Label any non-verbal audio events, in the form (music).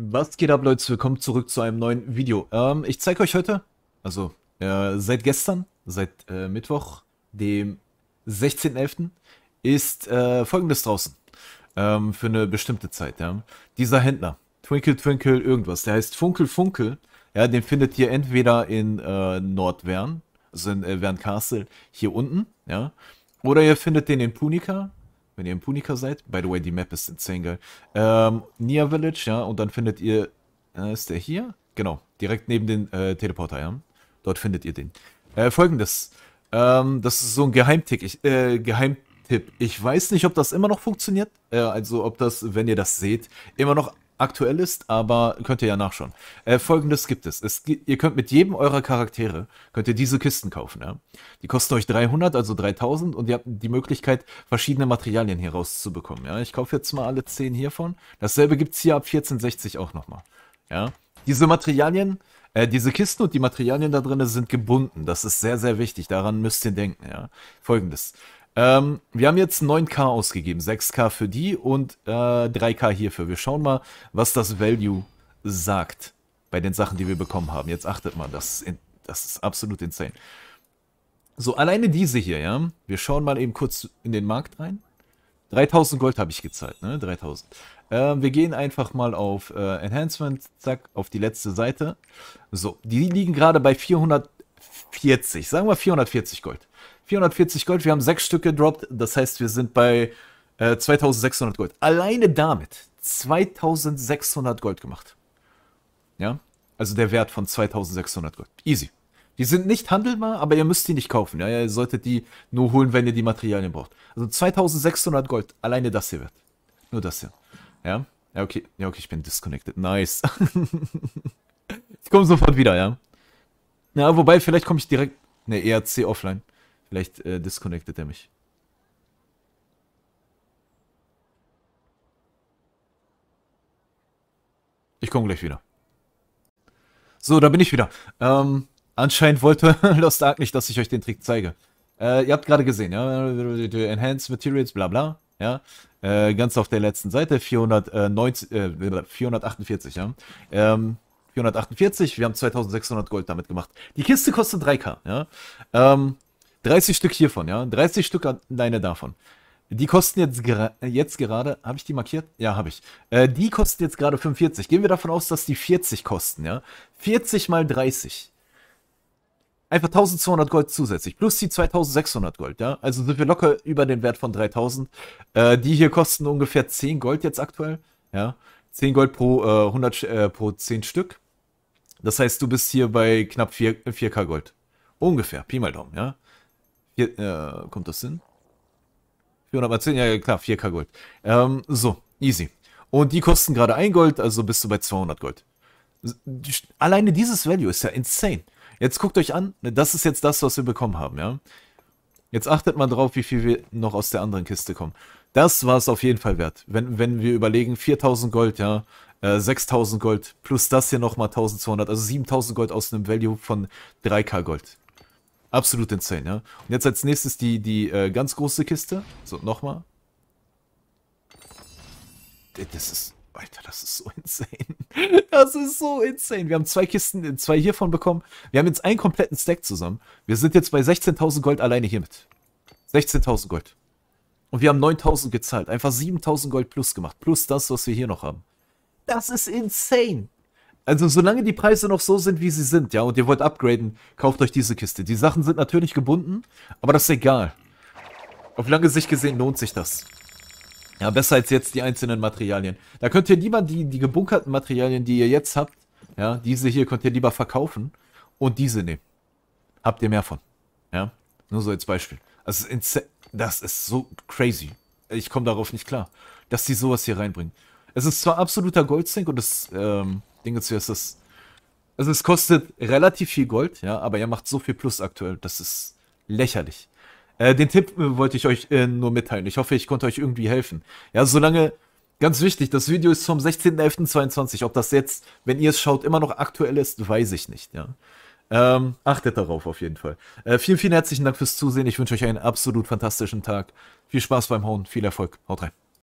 Was geht ab, Leute? Willkommen zurück zu einem neuen Video. Ähm, ich zeige euch heute, also äh, seit gestern, seit äh, Mittwoch, dem 16.11., ist äh, folgendes draußen. Ähm, für eine bestimmte Zeit, ja. Dieser Händler, Twinkle Twinkle irgendwas, der heißt Funkel Funkel. Ja, den findet ihr entweder in äh, Nordwern, also in äh, Castle, hier unten, ja. Oder ihr findet den in Punica, wenn ihr in Punika seid. By the way, die Map ist insane geil. Ähm, Nia Village, ja, und dann findet ihr, äh, ist der hier? Genau, direkt neben den äh, Teleporter, ja. Dort findet ihr den. Äh, Folgendes, ähm, das ist so ein Geheimtipp. Ich, äh, Geheimtipp. Ich weiß nicht, ob das immer noch funktioniert. Äh, also, ob das, wenn ihr das seht, immer noch aktuell ist, aber könnt ihr ja nachschauen. Äh, Folgendes gibt es. es. Ihr könnt mit jedem eurer Charaktere, könnt ihr diese Kisten kaufen. Ja? Die kosten euch 300, also 3000 und ihr habt die Möglichkeit, verschiedene Materialien hier rauszubekommen. Ja? Ich kaufe jetzt mal alle 10 hiervon. Dasselbe gibt es hier ab 1460 auch nochmal. Ja? Diese Materialien, äh, diese Kisten und die Materialien da drin sind gebunden. Das ist sehr, sehr wichtig. Daran müsst ihr denken. Ja? Folgendes. Ähm, wir haben jetzt 9K ausgegeben, 6K für die und äh, 3K hierfür. Wir schauen mal, was das Value sagt bei den Sachen, die wir bekommen haben. Jetzt achtet mal, das ist, das ist absolut insane. So, alleine diese hier, ja. Wir schauen mal eben kurz in den Markt rein. 3000 Gold habe ich gezahlt, ne? 3000. Ähm, wir gehen einfach mal auf äh, Enhancement, zack, auf die letzte Seite. So, die liegen gerade bei 440, sagen wir 440 Gold. 440 Gold, wir haben sechs Stück gedroppt, das heißt, wir sind bei äh, 2600 Gold. Alleine damit 2600 Gold gemacht. Ja, also der Wert von 2600 Gold. Easy. Die sind nicht handelbar, aber ihr müsst die nicht kaufen. Ja, ihr solltet die nur holen, wenn ihr die Materialien braucht. Also 2600 Gold, alleine das hier wird. Nur das hier. Ja, ja okay. Ja, okay, ich bin disconnected. Nice. (laughs) ich komme sofort wieder, ja. Ja, wobei, vielleicht komme ich direkt... Ne, ERC offline. Vielleicht äh, disconnectet er mich. Ich komme gleich wieder. So, da bin ich wieder. Ähm, anscheinend wollte (laughs) Lost Ark nicht, dass ich euch den Trick zeige. Äh, ihr habt gerade gesehen, ja, Enhanced Materials, bla bla, ja, äh, ganz auf der letzten Seite, 490, äh, 448, äh, ja, ähm, 448, wir haben 2600 Gold damit gemacht. Die Kiste kostet 3k, ja, ähm, 30 Stück hiervon, ja. 30 Stück alleine davon. Die kosten jetzt, gera jetzt gerade, habe ich die markiert? Ja, habe ich. Äh, die kosten jetzt gerade 45. Gehen wir davon aus, dass die 40 kosten, ja. 40 mal 30. Einfach 1200 Gold zusätzlich, plus die 2600 Gold, ja. Also sind wir locker über den Wert von 3000. Äh, die hier kosten ungefähr 10 Gold jetzt aktuell, ja. 10 Gold pro, äh, 100, äh, pro 10 Stück. Das heißt, du bist hier bei knapp 4, 4k Gold. Ungefähr, Pi mal Daumen, ja. Hier, äh, kommt das hin? 400 mal 10, ja klar, 4K Gold. Ähm, so, easy. Und die kosten gerade 1 Gold, also bist du bei 200 Gold. Alleine dieses Value ist ja insane. Jetzt guckt euch an, ne, das ist jetzt das, was wir bekommen haben, ja. Jetzt achtet mal drauf, wie viel wir noch aus der anderen Kiste kommen. Das war es auf jeden Fall wert. Wenn, wenn wir überlegen, 4000 Gold, ja, äh, 6000 Gold plus das hier nochmal 1200, also 7000 Gold aus einem Value von 3K Gold. Absolut insane, ja. Und jetzt als nächstes die, die äh, ganz große Kiste. So, nochmal. Das ist... Alter, das ist so (laughs) insane. Das ist so insane. Wir haben zwei Kisten, äh, zwei hiervon bekommen. Wir haben jetzt einen kompletten Stack zusammen. Wir sind jetzt bei 16.000 Gold alleine hiermit. 16.000 Gold. Und wir haben 9.000 gezahlt. Einfach 7.000 Gold plus gemacht. Plus das, was wir hier noch haben. Das ist insane. Also solange die Preise noch so sind, wie sie sind, ja, und ihr wollt upgraden, kauft euch diese Kiste. Die Sachen sind natürlich gebunden, aber das ist egal. Auf lange Sicht gesehen lohnt sich das. Ja, besser als jetzt die einzelnen Materialien. Da könnt ihr lieber die, die gebunkerten Materialien, die ihr jetzt habt, ja, diese hier könnt ihr lieber verkaufen und diese nehmen. Habt ihr mehr von. Ja, nur so als Beispiel. Also das ist so crazy. Ich komme darauf nicht klar, dass die sowas hier reinbringen. Es ist zwar absoluter Goldstink und es ähm, Dinge zuerst. Das, also es kostet relativ viel Gold, ja, aber er macht so viel Plus aktuell. Das ist lächerlich. Äh, den Tipp äh, wollte ich euch äh, nur mitteilen. Ich hoffe, ich konnte euch irgendwie helfen. Ja, solange, ganz wichtig, das Video ist vom 16.11.22. Ob das jetzt, wenn ihr es schaut, immer noch aktuell ist, weiß ich nicht, ja. Ähm, achtet darauf auf jeden Fall. Äh, vielen, vielen herzlichen Dank fürs Zusehen. Ich wünsche euch einen absolut fantastischen Tag. Viel Spaß beim Hauen, viel Erfolg. Haut rein.